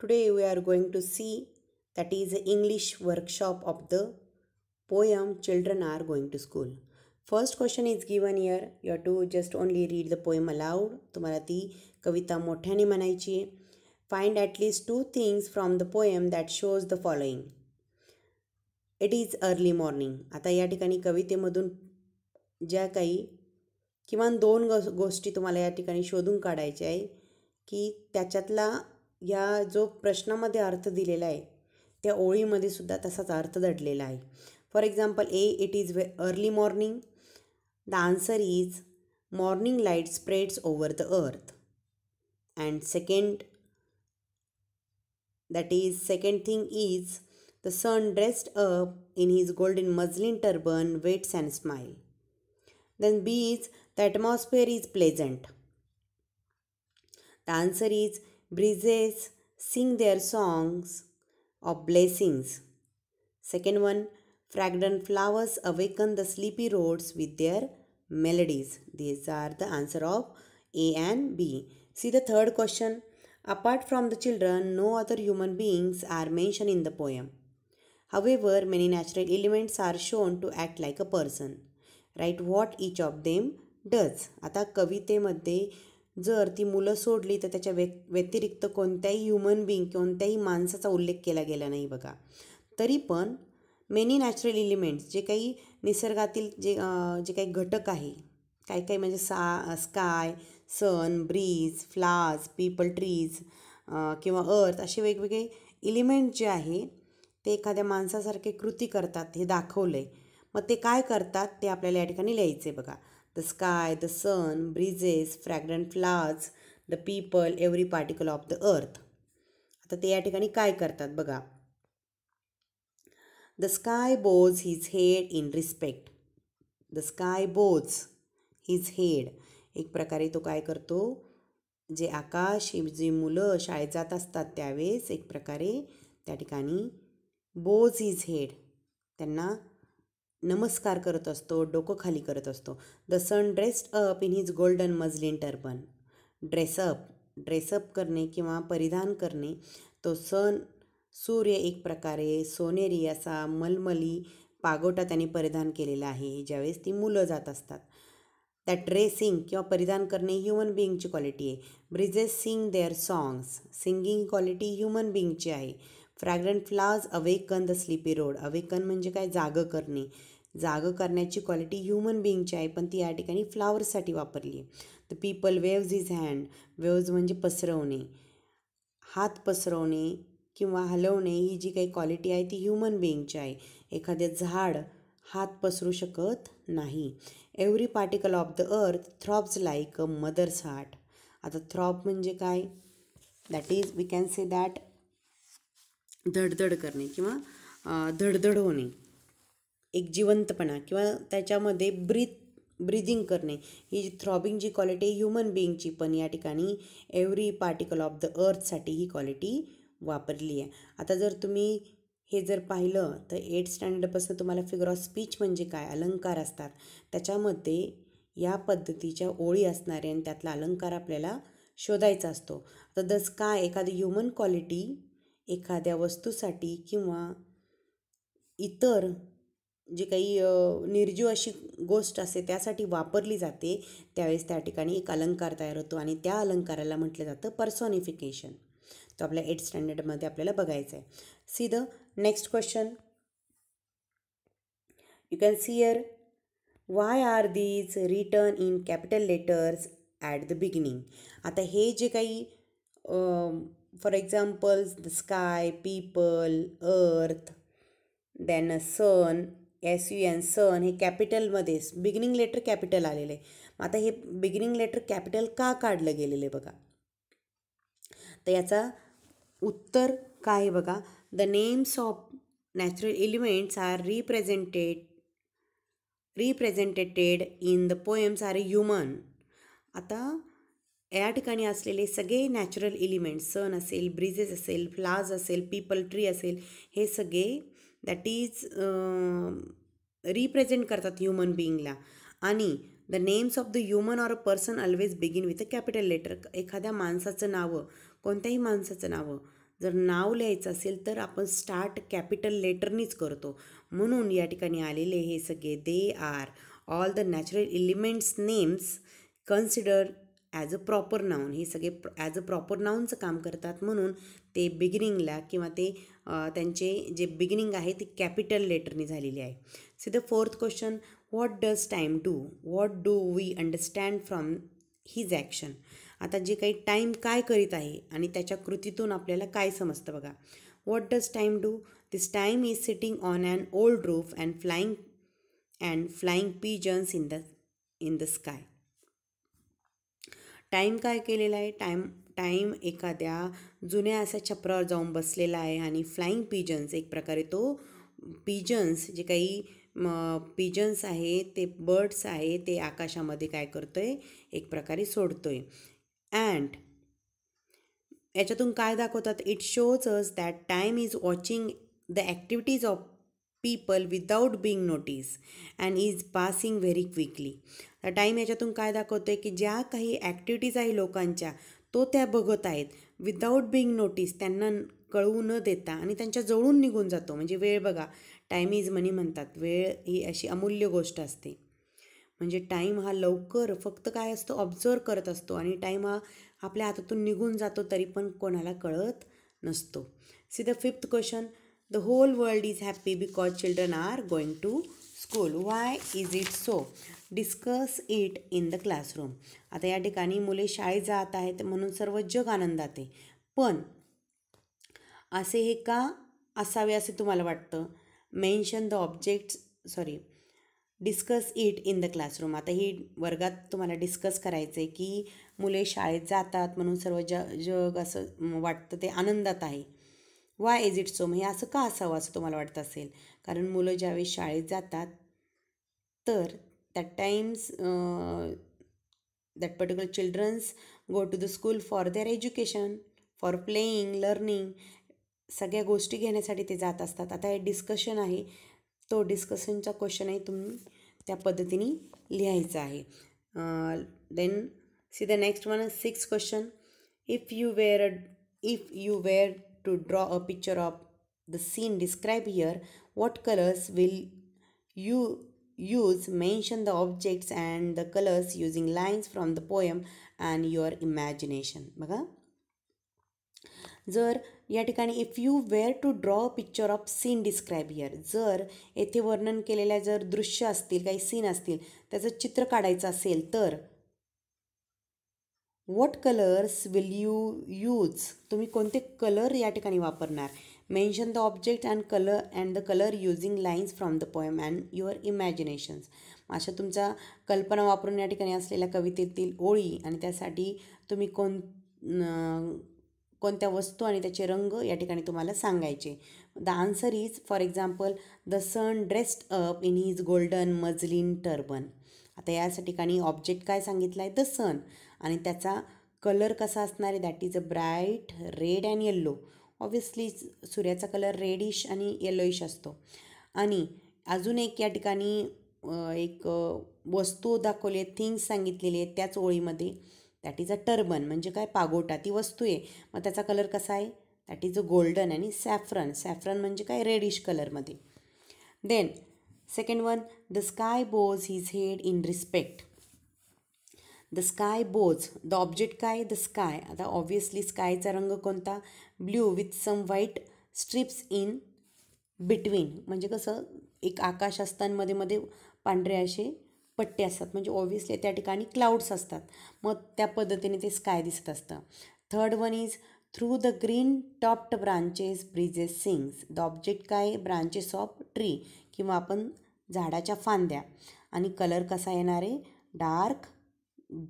Today we are going to see that is a English workshop of the poem children are going to school first question is given here you are to just only read the poem aloud तुम्हाला ती कविता मोठ्याने म्हणायची आहे find at least two things from the poem that shows the following it is early morning आता या ठिकाणी कवितेमधून ज्या काही किमान दोन गो गोष्टी तुम्हाला या ठिकाणी शोधून काढायच्या आहे की त्याच्यातला या जो प्रश्नामध्ये अर्थ दिलेला आहे त्या ओळीमध्ये सुद्धा तसाच अर्थ दडलेला आहे for example A it is way early morning the answer is morning light spreads over the earth and second that is second thing is the sun dressed up in his golden muslin turban waits and smile then B is the atmosphere is pleasant the answer is breezes sing their songs of blessings. Second one, fragrant flowers awaken the sleepy roads with their melodies. These are the answer of A and B. See the third question. Apart from the children, no other human beings are mentioned in the poem. However, many natural elements are shown to act like a person. Write what each of them does. आता कवितेमध्ये जर ती मुलं सोडली तर त्याच्या व्य व्यतिरिक्त कोणत्याही ह्युमन बिंग कोणत्याही माणसाचा उल्लेख केला गेला नाही बघा तरी पण मेनी नॅचरल इलिमेंट्स जे काही निसर्गातील जे जे काही घटक आहे काही काही म्हणजे सा sky sun breeze flowers people trees किंवा अर्थ असे वेगवेगळे इलिमेंट जे आहे ते एखाद्या माणसासारखे कृती करतात हे दाखवलं आहे मग ते काय करतात ते आपल्याला या ठिकाणी लिहायचं आहे बघा the sky the sun breezes fragrant flowers, the people every particle of the earth आता ते या ठिकाणी काय करतात बघा the sky bows his head in respect the sky bows his head एक प्रकारे तो काय करतो जे आकाश जी मुलं शाळेत जात असतात त्यावेळेस एक प्रकारे त्या ठिकाणी बोज इज हेड त्यांना नमस्कार करत असतो डोकं खाली करत असतो the sun dressed up in his golden muslin turban dress up dress up करणे किंवा परिधान करणे तो सन सूर्य एक प्रकारे सोनेरी असा मलमली पागोटा त्याने परिधान केलेला आहे ज्यावेळेस ती मुलं जात असतात त्या ड्रेसिंग किंवा परिधान करणे ह्युमन बिईंगची क्वालिटी आहे breezes sing their songs singing quality human बिईंगची आहे fragrant flowers awaken the sleepy road awaken म्हणजे काय जागं करणे जागं करण्याची क्वालिटी ह्युमन बिईंगची आहे पण ती या ठिकाणी फ्लावर्ससाठी वापरली आहे the people waves his hand waves म्हणजे पसरवणे हात पसरवणे किंवा हलवणे ही जी काही क्वालिटी आहे ती ह्युमन बिईंगची आहे एखादे झाड हात पसरू शकत नाही every particle of the earth throbs like a mother's heart आता थ्रॉप म्हणजे काय that is we can say that धडधड करणे किंवा धडधड होणे एक जिवंतपणा किंवा त्याच्यामध्ये ब्रीथ ब्रिदिंग करणे ही थ्रॉबिंग जी क्वालिटी ह्युमन बिईंगची पण या ठिकाणी एव्हरी पार्टिकल ऑफ द अर्थसाठी ही क्वालिटी वापरली आहे आता जर तुम्ही हे जर पाहिलं तर एट स्टँडर्डपासून तुम्हाला फिगर ऑफ स्पीच म्हणजे काय अलंकार असतात त्याच्यामध्ये या पद्धतीच्या ओळी असणारे आणि त्यातला अलंकार आपल्याला शोधायचा असतो तर द काय एखादी ह्युमन क्वालिटी एखाद्या वस्तूसाठी किंवा इतर जे काही निर्जीव अशी गोष्ट असते त्यासाठी वापरली जाते त्यावेळेस त्या ठिकाणी एक अलंकार तयार होतो आणि त्या अलंकाराला म्हटलं जातं पर्सॉनिफिकेशन तो आपल्या एट स्टँडर्डमध्ये आपल्याला बघायचं आहे see the next question you can see here why are these written in capital letters at the beginning आता हे जे काही for examples the sky people earth then a sun S U N sun हे कॅपिटलमध्ये beginning letter capital आलेलं आहे मग आता हे बिगिनिंग लेटर कॅपिटल का काढलं गेलेलं आहे बघा तर याचा उत्तर काय आहे बघा the names of natural elements are represented represented in the poems are human आता या ठिकाणी असलेले सगळे नॅचरल एलिमेंट्स सन असेल ब्रिजेस असेल फ्लाज असेल पीपल ट्री असेल हे सगळे दॅट इज रिप्रेझेंट करतात ह्युमन बिईंगला आणि the names of the human or a person always begin with a capital letter एखाद्या माणसाचं नावं कोणत्याही माणसाचं नावं जर नाव लिहायचं असेल तर आपण स्टार्ट कॅपिटल लेटरनीच करतो म्हणून या ठिकाणी आलेले हे सगळे they are all the natural elements names consider as a proper noun हे सगळे ॲज अ प्रॉपर नाऊनचं काम करतात म्हणून ते बिगिनिंगला किंवा ते त्यांचे जे बिगिनिंग आहे ते कॅपिटल लेटरने झालेली आहे see the fourth question what does time do what do we understand from his action आता जे काही टाईम काय करीत आहे आणि त्याच्या कृतीतून आपल्याला काय समजतं बघा what does time do this time is sitting on and old roof and flying and flying pigeons in the in the sky time काय केलेला आहे टाईम टाईम एखाद्या जुन्या असा छपरावर जाऊन बसलेला आहे आणि फ्लाईंग पिजन्स एक प्रकारे तो पिजन्स जे काही म पिजन्स आहे ते बर्ड्स आहे ते आकाशामध्ये काय करतो आहे एक प्रकारे सोडतो आहे अँड याच्यातून काय दाखवतात it shows us that time is watching the activities of people without being notice and is passing very quickly तर टाईम याच्यातून काय दाखवतो आहे की ज्या काही ॲक्टिव्हिटीज आहे लोकांच्या तो त्या बघत आहेत विदाऊट बिईंग नोटीस त्यांना कळवू न देता आणि त्यांच्या जवळून निघून जातो म्हणजे वेळ बघा टाईम इज मनी म्हणतात वेळ ही अशी अमूल्य गोष्ट असते म्हणजे टाईम हा लवकर फक्त काय असतो ऑब्झर्व करत असतो आणि टाईम हा आपल्या हातातून निघून जातो तरी पण कोणाला कळत नसतो see the fifth question the whole world is happy because children are going to school why is it so discuss it in the classroom आता या ठिकाणी मुले शाळेत जात आहेत म्हणून सर्व जग आनंदात आहे पण असे हे का असावे असे तुम्हाला वाटतं mention the object sorry discuss it in the classroom आता ही वर्गात तुम्हाला डिस्कस करायचं आहे की मुले शाळेत जातात म्हणून सर्व ज जग असं वाटतं ते आनंदात आहे वाय इज इट सो म्हणजे असं का असावं असं तुम्हाला वाटत असेल कारण मुलं ज्यावेळी शाळेत जातात तर that times that particular childrens go to the school for their education for playing learning सगळ्या गोष्टी घेण्यासाठी ते जात असतात आता हे डिस्कशन आहे तो डिस्कशनचा क्वेश्चन आहे तुम्ही त्या पद्धतीने लिहायचं आहे then see the next one six question if you were if you were to draw a picture of the scene described here, what colors will you use? Mention the objects and the colors using lines from the poem and your imagination. बघा जर या ठिकाणी if you were to draw a picture of scene describe here जर येथे वर्णन केलेल्या जर दृश्य असतील काही सीन असतील त्याचं चित्र काढायचं असेल तर what colours will you use तुम्ही कोणते कलर या ठिकाणी वापरणार mention the object and colour and the colour using lines from the poem and your imaginations अशा तुमचा कल्पना वापरून या ठिकाणी असलेल्या कवितेतील ओळी आणि त्यासाठी तुम्ही कोण कोणत्या वस्तू आणि त्याचे रंग या ठिकाणी तुम्हाला सांगायचे the answer is for example the sun dressed up in his golden muslin turban आता याच ठिकाणी ऑब्जेक्ट काय सांगितला आहे द सन आणि त्याचा कलर कसा असणार आहे that is a bright red and yellow obviously सूर्याचा कलर रेडिश आणि येल्लोइश असतो आणि अजून एक या ठिकाणी एक वस्तू दाखवली आहे थिंग्स सांगितलेली आहेत त्याच ओळीमध्ये दॅट इज अ टर्बन म्हणजे काय पागोटा ती वस्तू आहे मग त्याचा कलर कसा आहे दॅट इज अ गोल्डन आणि सॅफ्रन सॅफ्रन म्हणजे काय रेडिश कलरमध्ये then second one the sky bows his head in respect the sky bows the object काय द स्काय आता ऑब्वियसली स्कायचा रंग कोणता blue with some white stripes in between म्हणजे कसं एक आकाश असतांमध्ये मध्ये पांढरे असे पट्टे असतात म्हणजे ऑब्वियसली त्या ठिकाणी क्लाउड्स असतात मग त्या पद्धतीने ते स्काय दिसत असतं third one is through the green topped branches bridges sings the object काय ब्रांचेस ऑफ ट्री किंवा आपण झाडाच्या फांद्या आणि कलर कसा येणार आहे डार्क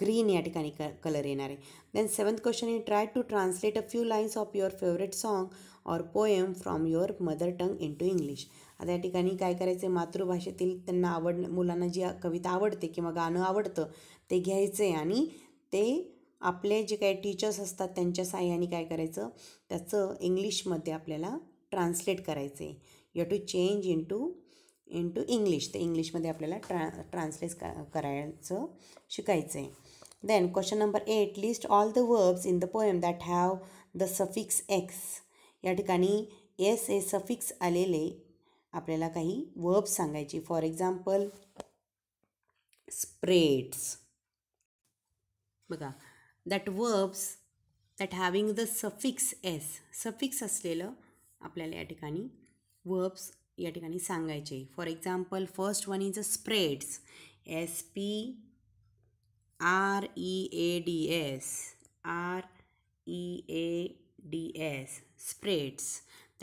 ग्रीन या ठिकाणी क कलर येणार आहे then seventh question you try to translate a few lines of your favourite song or poem from your mother tongue into English आता या ठिकाणी काय करायचं मातृभाषेतील त्यांना आवड मुलांना जी कविता आवडते किंवा गाणं आवडतं ते घ्यायचं आहे आणि ते आपले जे काही टीचर्स असतात त्यांच्या साह्याने काय करायचं त्याचं इंग्लिशमध्ये आपल्याला ट्रान्सलेट करायचं आहे you to change into into English तर इंग्लिशमध्ये आपल्याला ट्रा ट्रान्सलेट करायचं शिकायचं आहे then question number eight list all the verbs in the poem that have the suffix x या ठिकाणी एस ए सफिक्स आलेले आपल्याला काही वर्ब्स सांगायचे फॉर एक्झाम्पल स्प्रेड्स बघा that verbs that having the suffix s suffix असलेलं आपल्याला या ठिकाणी वर्ब्स या ठिकाणी सांगायचे for example first one is a spreads s p r e a d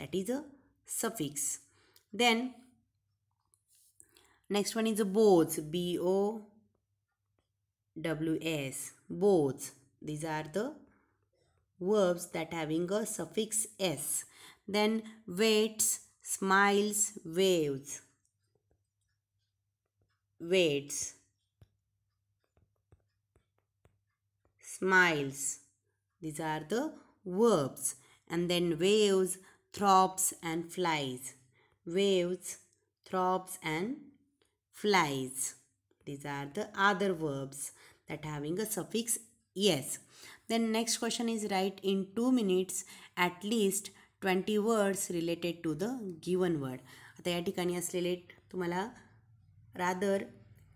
that is a suffix then next one is boats b o w s boats these are the verbs that having a suffix s then waits smiles, waves, waits, smiles. These are the verbs. And then waves, throbs and flies. Waves, throbs and flies. These are the other verbs that having a suffix yes. Then next question is write in 2 minutes at least 20 words related to the given word. आता याठी कानी असलेले rather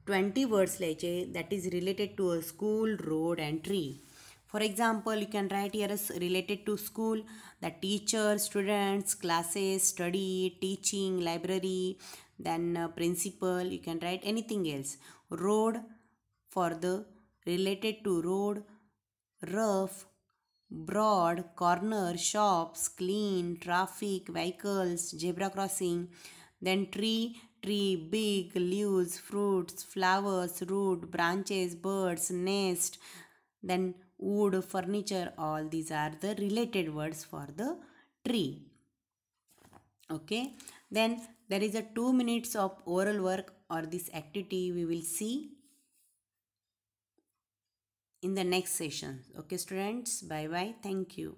20 words लेचे that is related to a school, road and tree. For example, you can write here related to school, the teacher, students, classes, study, teaching, library, then uh, principal, you can write anything else. Road for the related to road, rough, broad corner shops clean traffic vehicles zebra crossing then tree tree big leaves fruits flowers root branches birds nest then wood furniture all these are the related words for the tree okay then there is a 2 minutes of oral work or this activity we will see in the next session okay students bye bye thank you